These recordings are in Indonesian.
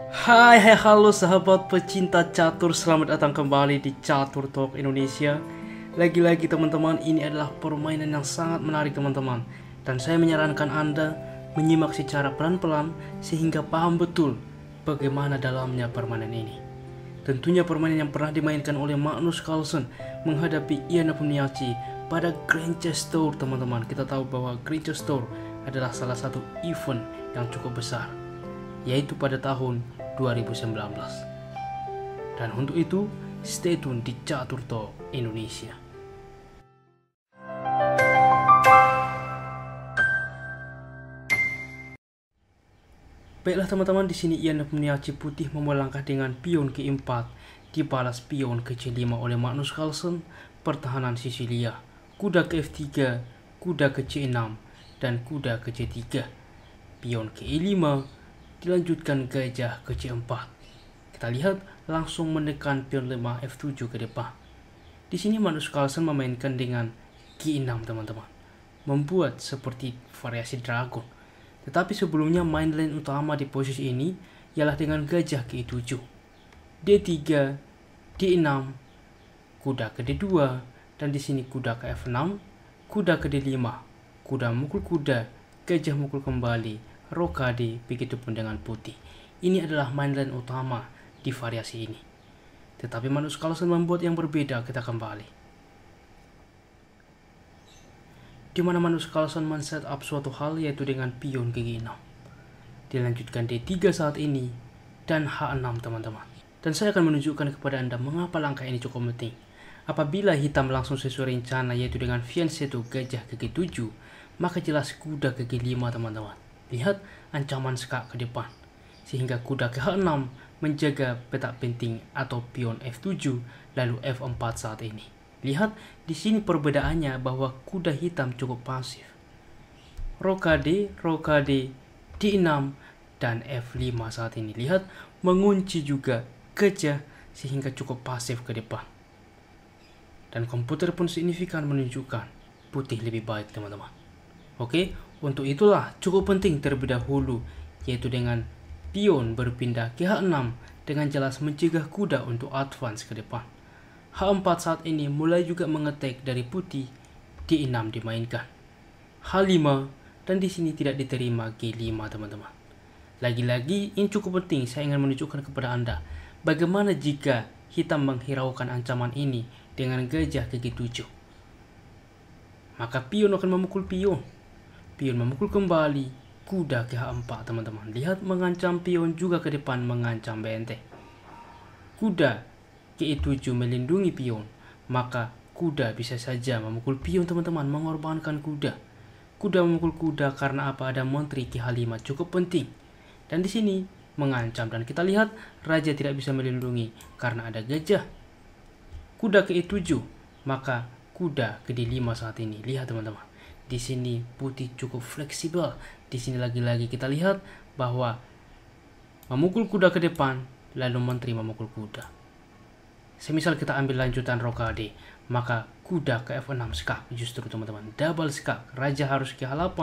Hai, hai, halo sahabat pecinta catur, selamat datang kembali di Catur Talk Indonesia. Lagi-lagi teman-teman, ini adalah permainan yang sangat menarik teman-teman. Dan saya menyarankan Anda menyimak secara pelan-pelan sehingga paham betul bagaimana dalamnya permainan ini. Tentunya permainan yang pernah dimainkan oleh Magnus Carlsen menghadapi Ian Apuniaci pada Tour teman-teman. Kita tahu bahwa Tour adalah salah satu event yang cukup besar yaitu pada tahun 2019. Dan untuk itu, stay tune di Caturto Indonesia. Baiklah teman-teman, di sini Ian Pemniaci Putih memulai langkah dengan pion ke-4 dibalas pion ke-5 oleh Magnus Carlsen, pertahanan Sicilia, kuda ke-F3, kuda ke-C6, dan kuda ke-C3. Pion ke-5 dilanjutkan gajah ke C4. Kita lihat langsung menekan pion 5 F7 ke depan. Di sini Magnus Carlsen memainkan dengan G6 teman-teman. Membuat seperti variasi dragon. Tetapi sebelumnya main lane utama di posisi ini ialah dengan gajah ke 7 D3, D6, kuda ke D2, dan di sini kuda ke F6, kuda ke D5, kuda mukul kuda, gajah mukul kembali, rokade begitu pun dengan putih. Ini adalah mainland utama di variasi ini. Tetapi Manus Carlsen membuat yang berbeda kita kembali. Di mana Manus Carlsen men-set up suatu hal yaitu dengan pion g 6. Dilanjutkan D3 saat ini dan H6 teman-teman. Dan saya akan menunjukkan kepada Anda mengapa langkah ini cukup penting. Apabila hitam langsung sesuai rencana yaitu dengan Vian C7 gajah g 7, maka jelas kuda ke g 5 teman-teman lihat ancaman skak ke depan, sehingga kuda ke-6 menjaga petak penting atau pion F7 lalu F4 saat ini. Lihat di sini perbedaannya bahwa kuda hitam cukup pasif. Rokade, D, D, D6 dan F5 saat ini. Lihat mengunci juga gajah sehingga cukup pasif ke depan. Dan komputer pun signifikan menunjukkan putih lebih baik teman-teman. Oke, untuk itulah cukup penting terlebih dahulu, yaitu dengan pion berpindah ke H6 dengan jelas mencegah kuda untuk advance ke depan. H4 saat ini mulai juga mengetek dari putih, D6 dimainkan. H5 dan di sini tidak diterima G5 teman-teman. Lagi-lagi ini cukup penting saya ingin menunjukkan kepada Anda bagaimana jika hitam menghiraukan ancaman ini dengan gajah ke G7. Maka pion akan memukul pion. Pion memukul kembali kuda ke H4 teman-teman. Lihat mengancam pion juga ke depan mengancam benteng. Kuda ke E7 melindungi pion. Maka kuda bisa saja memukul pion teman-teman mengorbankan kuda. Kuda memukul kuda karena apa ada menteri ke H5 cukup penting. Dan di sini mengancam dan kita lihat raja tidak bisa melindungi karena ada gajah. Kuda ke E7 maka kuda ke D5 saat ini. Lihat teman-teman. Di sini putih cukup fleksibel. Di sini lagi-lagi kita lihat bahwa memukul kuda ke depan lalu menteri memukul kuda. Semisal kita ambil lanjutan rokade, maka kuda ke F6 skak justru teman-teman double skak. Raja harus ke H8,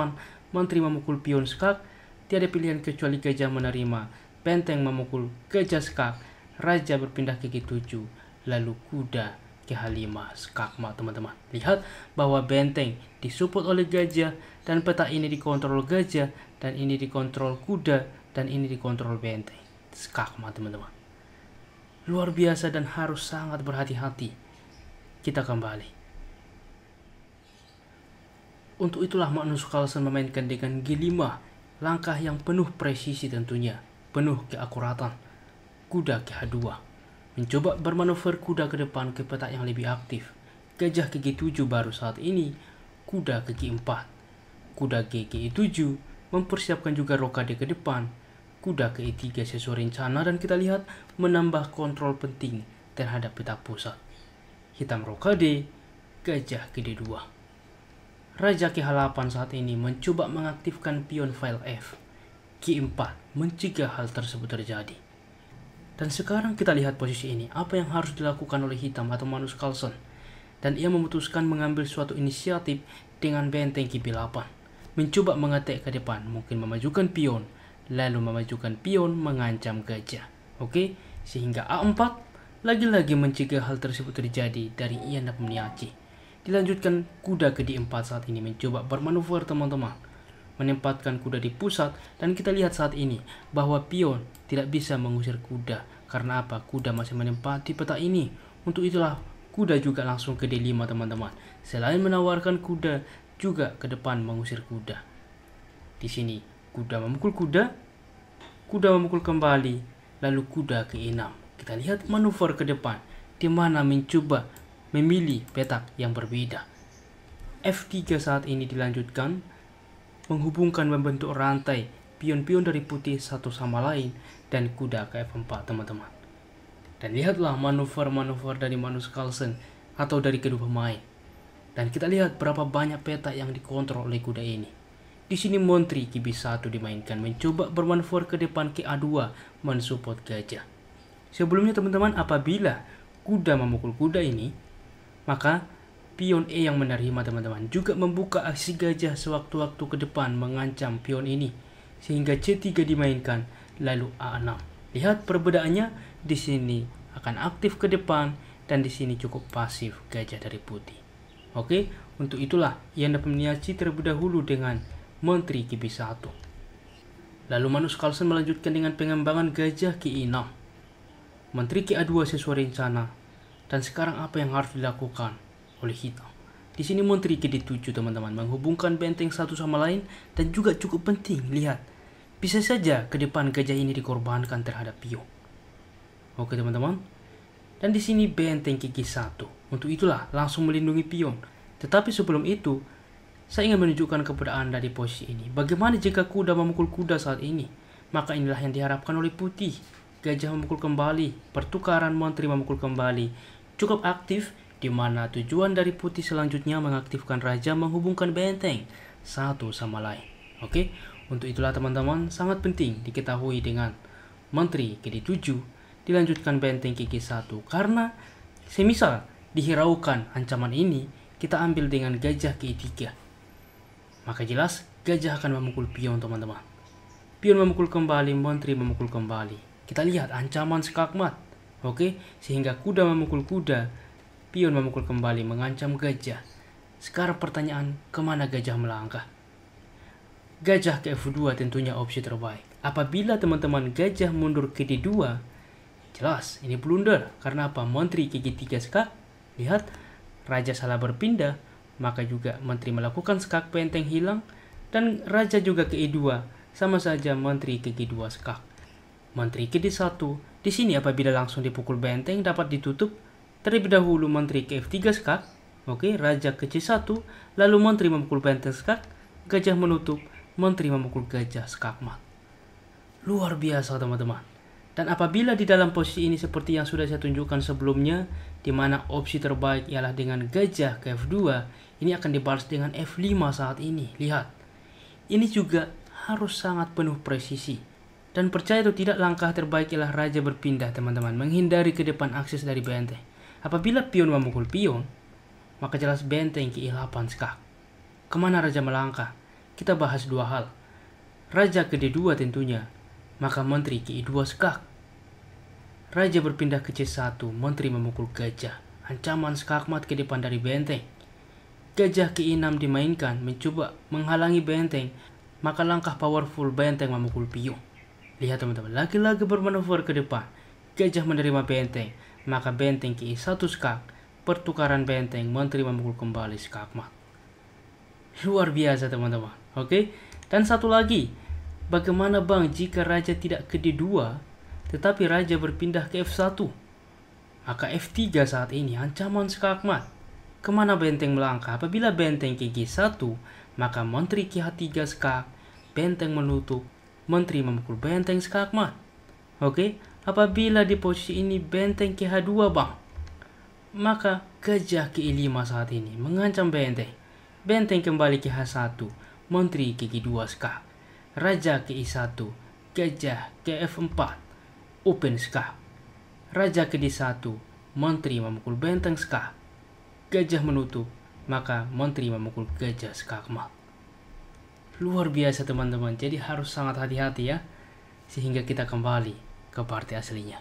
menteri memukul pion skak, tiada pilihan kecuali gajah menerima. Benteng memukul gajah skak, raja berpindah ke G7, lalu kuda H5 Skakma teman-teman. Lihat bahwa benteng disupport oleh gajah dan peta ini dikontrol gajah dan ini dikontrol kuda dan ini dikontrol benteng. Skakma teman-teman. Luar biasa dan harus sangat berhati-hati. Kita kembali. Untuk itulah Magnus Carlsen memainkan dengan G5, langkah yang penuh presisi tentunya, penuh keakuratan. Kuda ke H2 mencoba bermanuver kuda ke depan ke petak yang lebih aktif. Gajah gg 7 baru saat ini, kuda gg 4 Kuda gg 7 mempersiapkan juga rokade ke depan. Kuda ke E3 sesuai rencana dan kita lihat menambah kontrol penting terhadap petak pusat. Hitam rokade, gajah gd 2 Raja ke H8 saat ini mencoba mengaktifkan pion file F. G4 mencegah hal tersebut terjadi. Dan sekarang kita lihat posisi ini, apa yang harus dilakukan oleh Hitam atau Manus Carlson. Dan ia memutuskan mengambil suatu inisiatif dengan benteng kipi 8. Mencoba mengetek ke depan, mungkin memajukan pion, lalu memajukan pion mengancam gajah. Oke, sehingga A4 lagi-lagi mencegah hal tersebut terjadi dari Ian Niachi. Dilanjutkan kuda ke D4 saat ini mencoba bermanuver teman-teman menempatkan kuda di pusat dan kita lihat saat ini bahwa pion tidak bisa mengusir kuda karena apa? Kuda masih menempati peta ini. Untuk itulah kuda juga langsung ke D5 teman-teman. Selain menawarkan kuda, juga ke depan mengusir kuda. Di sini kuda memukul kuda, kuda memukul kembali, lalu kuda ke E6. Kita lihat manuver ke depan di mana mencoba memilih petak yang berbeda. F3 saat ini dilanjutkan menghubungkan membentuk rantai pion-pion dari putih satu sama lain dan kuda ke F4 teman-teman. Dan lihatlah manuver-manuver dari manus Carlsen atau dari kedua pemain. Dan kita lihat berapa banyak peta yang dikontrol oleh kuda ini. Di sini Montri kb 1 dimainkan mencoba bermanuver ke depan a 2 mensupport gajah. Sebelumnya teman-teman apabila kuda memukul kuda ini, maka Pion E yang menerima teman-teman juga membuka aksi gajah sewaktu-waktu ke depan mengancam pion ini sehingga C3 dimainkan lalu A6. Lihat perbedaannya di sini akan aktif ke depan dan di sini cukup pasif gajah dari putih. Oke, untuk itulah ia dapat terlebih dahulu dengan menteri kb 1. Lalu Manus Carlsen melanjutkan dengan pengembangan gajah ki 6. Menteri ki A2 sesuai rencana. Dan sekarang apa yang harus dilakukan? oleh hitam. Di sini menteri ke-7 teman-teman menghubungkan benteng satu sama lain dan juga cukup penting, lihat. Bisa saja ke depan gajah ini dikorbankan terhadap Pio. Oke teman-teman. Dan di sini benteng kiki satu. Untuk itulah langsung melindungi pion. Tetapi sebelum itu, saya ingin menunjukkan kepada Anda di posisi ini. Bagaimana jika kuda memukul kuda saat ini? Maka inilah yang diharapkan oleh putih. Gajah memukul kembali, pertukaran menteri memukul kembali. Cukup aktif di mana tujuan dari putih selanjutnya mengaktifkan raja menghubungkan benteng satu sama lain. Oke, untuk itulah teman-teman sangat penting diketahui dengan menteri KD7 dilanjutkan benteng KG1 karena semisal dihiraukan ancaman ini kita ambil dengan gajah G3. Maka jelas gajah akan memukul pion teman-teman. Pion memukul kembali, menteri memukul kembali. Kita lihat ancaman skakmat. Oke, sehingga kuda memukul kuda Pion memukul kembali mengancam gajah. Sekarang pertanyaan, kemana gajah melangkah? Gajah ke F2 tentunya opsi terbaik. Apabila teman-teman gajah mundur ke D2, jelas ini blunder. Karena apa? Menteri ke G3 skak, lihat, raja salah berpindah, maka juga menteri melakukan skak penteng hilang, dan raja juga ke E2, sama saja menteri ke G2 skak. Menteri ke D1, di sini apabila langsung dipukul benteng dapat ditutup Terlebih dahulu menteri ke F3 skak, oke, raja ke C1, lalu menteri memukul benteng skak, gajah menutup, menteri memukul gajah skakmat. Luar biasa teman-teman. Dan apabila di dalam posisi ini seperti yang sudah saya tunjukkan sebelumnya, di mana opsi terbaik ialah dengan gajah ke F2, ini akan dibalas dengan F5 saat ini. Lihat. Ini juga harus sangat penuh presisi. Dan percaya atau tidak langkah terbaik ialah raja berpindah teman-teman, menghindari ke depan akses dari benteng. Apabila pion memukul pion, maka jelas benteng ke ilapan sekak. Kemana raja melangkah? Kita bahas dua hal. Raja ke D2 tentunya, maka menteri ke I2 sekak. Raja berpindah ke C1, menteri memukul gajah. Ancaman skakmat ke depan dari benteng. Gajah ke I6 dimainkan mencoba menghalangi benteng, maka langkah powerful benteng memukul pion. Lihat teman-teman, lagi-lagi bermanuver ke depan. Gajah menerima benteng, maka benteng ki satu skak, pertukaran benteng menteri memukul kembali skak Luar biasa teman-teman, oke? Okay? Dan satu lagi, bagaimana bang jika raja tidak ke D2, tetapi raja berpindah ke F1? Maka F3 saat ini ancaman skak Kemana benteng melangkah? Apabila benteng ke G1, maka menteri ke H3 skak, benteng menutup, menteri memukul benteng skak Oke, okay? Apabila di posisi ini benteng KH2 bang, maka gajah ke 5 saat ini mengancam benteng. Benteng kembali KH1, menteri KG2 skah, raja ke 1 gajah KF4, open skah. Raja KD1, menteri memukul benteng skah. Gajah menutup, maka menteri memukul gajah skah kemal luar biasa teman-teman jadi harus sangat hati-hati ya sehingga kita kembali ke partai aslinya.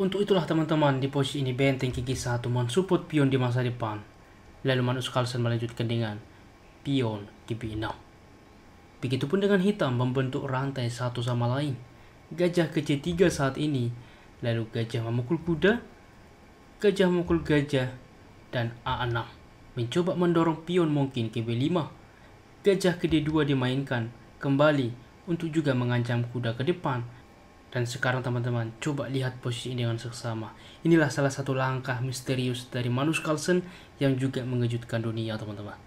Untuk itulah teman-teman, di posisi ini benteng kiki satu mensupport pion di masa depan. Lalu Manus Carlsen melanjutkan dengan pion di B6. Begitupun dengan hitam membentuk rantai satu sama lain. Gajah ke C3 saat ini, lalu gajah memukul kuda, gajah memukul gajah, dan A6 mencoba mendorong pion mungkin ke B5. Gajah ke D2 dimainkan kembali untuk juga mengancam kuda ke depan. Dan sekarang teman-teman, coba lihat posisi ini dengan seksama. Inilah salah satu langkah misterius dari manus Carlsen yang juga mengejutkan dunia teman-teman.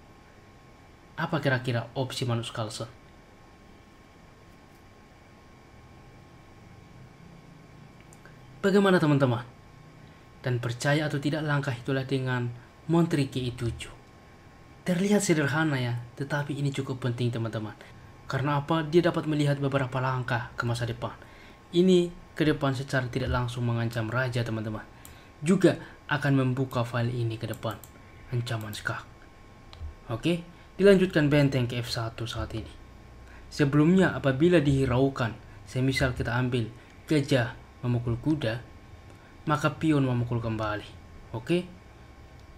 Apa kira-kira opsi manus Carlsen? Bagaimana teman-teman? Dan percaya atau tidak langkah itulah dengan Montriki 7 Terlihat sederhana ya, tetapi ini cukup penting teman-teman. Karena apa? Dia dapat melihat beberapa langkah ke masa depan. Ini ke depan secara tidak langsung mengancam raja teman-teman. Juga akan membuka file ini ke depan. Ancaman skak. Oke, dilanjutkan benteng ke F1 saat ini. Sebelumnya apabila dihiraukan, semisal kita ambil gajah memukul kuda, maka pion memukul kembali. Oke?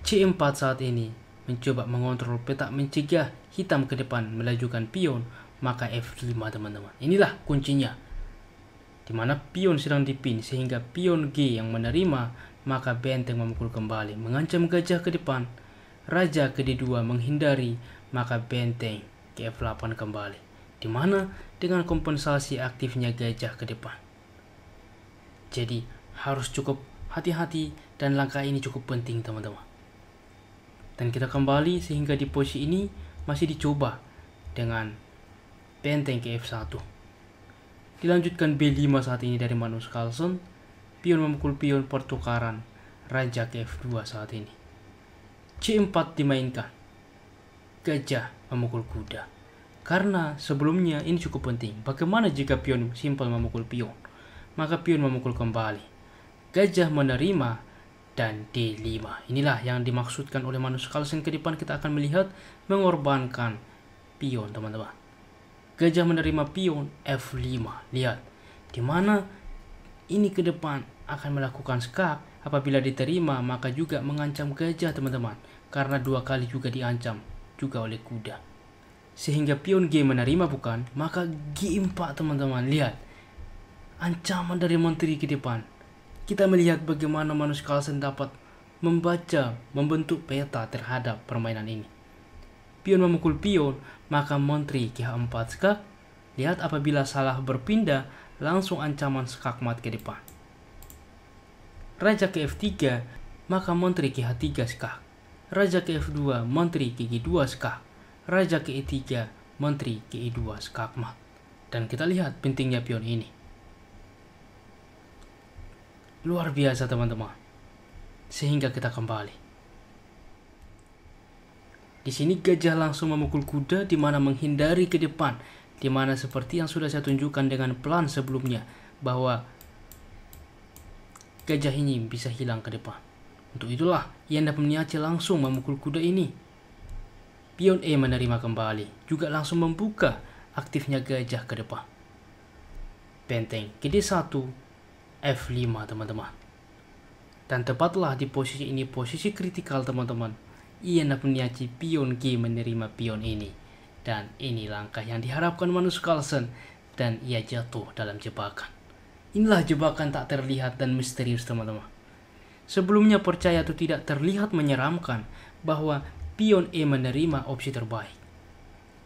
C4 saat ini mencoba mengontrol petak mencegah hitam ke depan melajukan pion maka F5 teman-teman. Inilah kuncinya. Dimana pion sedang dipin sehingga pion G yang menerima maka benteng memukul kembali mengancam gajah ke depan. Raja ke D2 menghindari maka benteng ke F8 kembali. Dimana dengan kompensasi aktifnya gajah ke depan. Jadi harus cukup hati-hati dan langkah ini cukup penting teman-teman. Dan kita kembali sehingga di posisi ini masih dicoba dengan benteng ke F1. Dilanjutkan B5 saat ini dari manus Carlson. pion memukul pion pertukaran, raja ke F2 saat ini. C4 dimainkan, gajah memukul kuda. Karena sebelumnya ini cukup penting, bagaimana jika pion simpel memukul pion? Maka pion memukul kembali. Gajah menerima dan D5. Inilah yang dimaksudkan oleh Manus Carlson. ke depan kita akan melihat mengorbankan pion teman-teman. Gajah menerima pion F5. Lihat, di mana ini ke depan akan melakukan skak apabila diterima maka juga mengancam gajah teman-teman karena dua kali juga diancam juga oleh kuda. Sehingga pion G menerima bukan, maka G4 teman-teman. Lihat, ancaman dari menteri ke depan. Kita melihat bagaimana manusia Carlsen dapat membaca, membentuk peta terhadap permainan ini pion memukul pion, maka menteri G4 skak. Lihat apabila salah berpindah, langsung ancaman skakmat mat ke depan. Raja ke F3, maka menteri ke 3 skak. Raja ke F2, menteri ke G2 skak. Raja ke E3, menteri ke E2 skakmat. mat. Dan kita lihat pentingnya pion ini. Luar biasa teman-teman. Sehingga kita kembali. Di sini gajah langsung memukul kuda di mana menghindari ke depan, di mana seperti yang sudah saya tunjukkan dengan pelan sebelumnya bahwa gajah ini bisa hilang ke depan. Untuk itulah dapat Pemniace langsung memukul kuda ini. Pion E menerima kembali, juga langsung membuka aktifnya gajah ke depan. Benteng d 1 F5 teman-teman. Dan tepatlah di posisi ini posisi kritikal teman-teman ia meniaci pion G menerima pion ini. Dan ini langkah yang diharapkan Manus Carlsen dan ia jatuh dalam jebakan. Inilah jebakan tak terlihat dan misterius teman-teman. Sebelumnya percaya atau tidak terlihat menyeramkan bahwa pion E menerima opsi terbaik.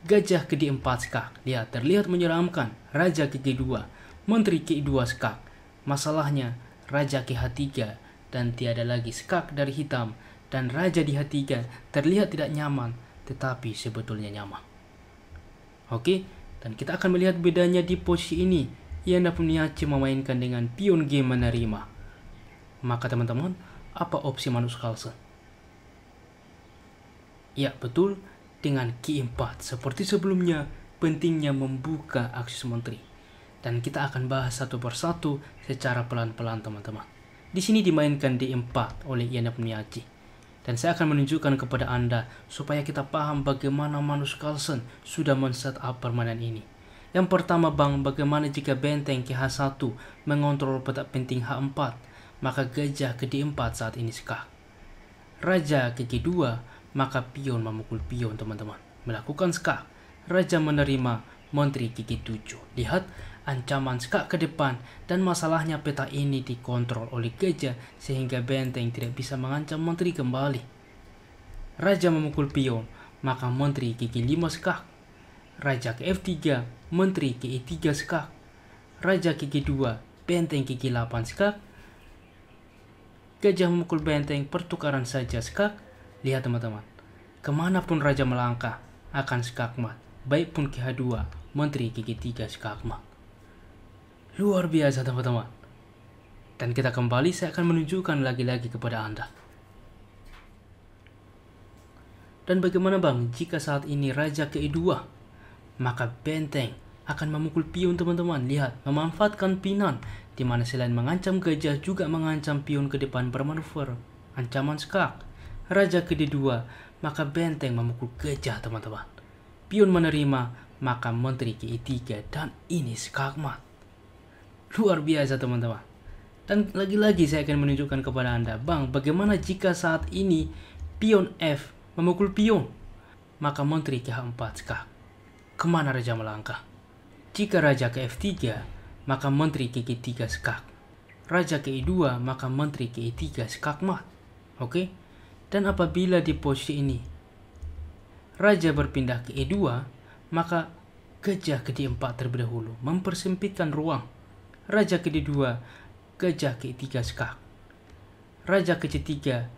Gajah ke D4 skak, dia terlihat menyeramkan. Raja ke G2, menteri ke I2 skak. Masalahnya, raja ke H3 dan tiada lagi skak dari hitam dan raja di hati hatinya terlihat tidak nyaman, tetapi sebetulnya nyaman. Oke, dan kita akan melihat bedanya di posisi ini. Yana Puniachi memainkan dengan pion G menerima. Maka teman-teman, apa opsi Manus Carlsen? Ya, betul. Dengan Q4 seperti sebelumnya, pentingnya membuka akses menteri. Dan kita akan bahas satu persatu secara pelan-pelan teman-teman. Di sini dimainkan D4 oleh Ian Puniachi. Dan saya akan menunjukkan kepada Anda supaya kita paham bagaimana Manus Carlsen sudah men-set up permainan ini. Yang pertama bang, bagaimana jika benteng ke H1 mengontrol petak penting H4, maka gajah ke D4 saat ini sekah. Raja ke G2, maka pion memukul pion teman-teman. Melakukan sekah, raja menerima, Menteri Kiki Tujuh. Lihat ancaman skak ke depan dan masalahnya peta ini dikontrol oleh gajah sehingga benteng tidak bisa mengancam menteri kembali. Raja memukul pion, maka menteri Kiki 5 skak. Raja ke F3, menteri ke E3 skak. Raja Kiki 2, benteng Kiki 8 skak. Gajah memukul benteng pertukaran saja sekak. Lihat teman-teman, kemanapun raja melangkah akan sekakmat, mat, baik pun h 2 menteri gigi tiga skakmak. Luar biasa teman-teman. Dan kita kembali saya akan menunjukkan lagi-lagi kepada Anda. Dan bagaimana bang jika saat ini Raja ke-2? Maka benteng akan memukul pion teman-teman. Lihat, memanfaatkan pinan. Di mana selain mengancam gajah juga mengancam pion ke depan bermanuver. Ancaman skak. Raja ke-2, maka benteng memukul gajah teman-teman. Pion menerima, maka Menteri KI3 dan ini skakmat. Luar biasa teman-teman. Dan lagi-lagi saya akan menunjukkan kepada Anda, Bang, bagaimana jika saat ini pion F memukul pion? Maka Menteri ke 4 skak. Kemana Raja melangkah? Jika Raja ke F3, maka Menteri ke G3 skak. Raja ke e 2 maka Menteri ke 3 skakmat. Oke? Dan apabila di posisi ini, Raja berpindah ke E2, maka Gajah ke-4 terlebih dahulu mempersempitkan ruang. Raja ke-2, Gajah ke tiga sekak Raja ke tiga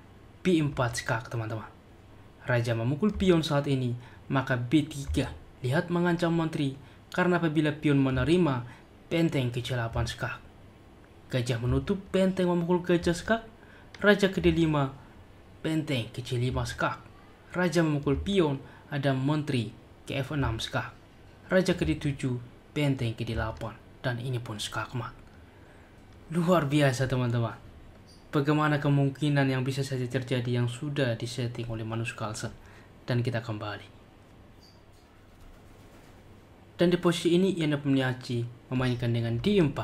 B4 sekak teman-teman. Raja memukul pion saat ini, maka B3 lihat mengancam menteri karena apabila pion menerima, benteng ke-8 skak. Gajah menutup benteng memukul gajah sekak raja ke-5, benteng ke-5 skak. Raja memukul pion, ada menteri ke f6 skak, raja ke d7, benteng ke d8, dan ini pun skak mat. Luar biasa teman-teman. Bagaimana kemungkinan yang bisa saja terjadi yang sudah disetting oleh manusia Carlsen. Dan kita kembali. Dan di posisi ini Yana Pemniaci memainkan dengan D4.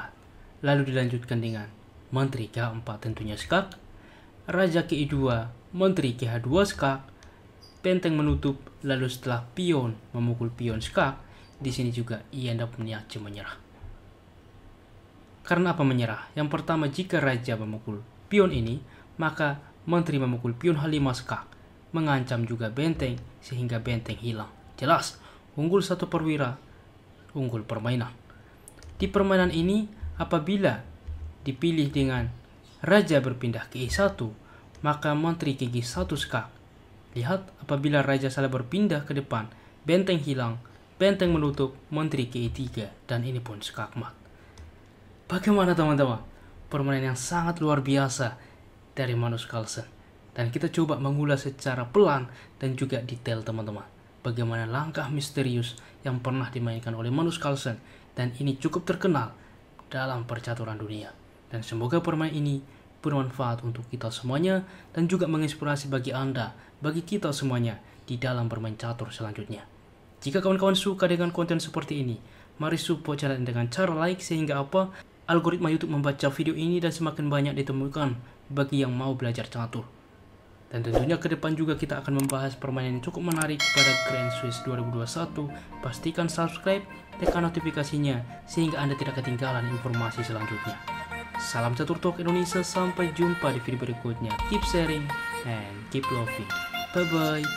Lalu dilanjutkan dengan Menteri K4 tentunya skak. Raja ke E2, Menteri ke H2 skak Benteng menutup, lalu setelah pion memukul pion skak, di sini juga ia hendak menyacu menyerah. Karena apa menyerah? Yang pertama, jika raja memukul pion ini, maka menteri memukul pion halimaskak, skak, mengancam juga benteng sehingga benteng hilang. Jelas, unggul satu perwira, unggul permainan. Di permainan ini, apabila dipilih dengan raja berpindah ke E1, maka menteri ke G1 skak Lihat apabila Raja Saleh berpindah ke depan, benteng hilang, benteng menutup, menteri ke 3 dan ini pun skakmat. Bagaimana teman-teman? Permainan yang sangat luar biasa dari manus Carlsen. Dan kita coba mengulas secara pelan dan juga detail teman-teman. Bagaimana langkah misterius yang pernah dimainkan oleh manus Carlsen dan ini cukup terkenal dalam percaturan dunia. Dan semoga permainan ini bermanfaat untuk kita semuanya dan juga menginspirasi bagi Anda, bagi kita semuanya di dalam bermain catur selanjutnya. Jika kawan-kawan suka dengan konten seperti ini, mari support channel dengan cara like sehingga apa algoritma YouTube membaca video ini dan semakin banyak ditemukan bagi yang mau belajar catur. Dan tentunya ke depan juga kita akan membahas permainan yang cukup menarik pada Grand Swiss 2021. Pastikan subscribe, tekan notifikasinya sehingga Anda tidak ketinggalan informasi selanjutnya. Salam catur talk Indonesia, sampai jumpa di video berikutnya. Keep sharing and keep loving. Bye-bye.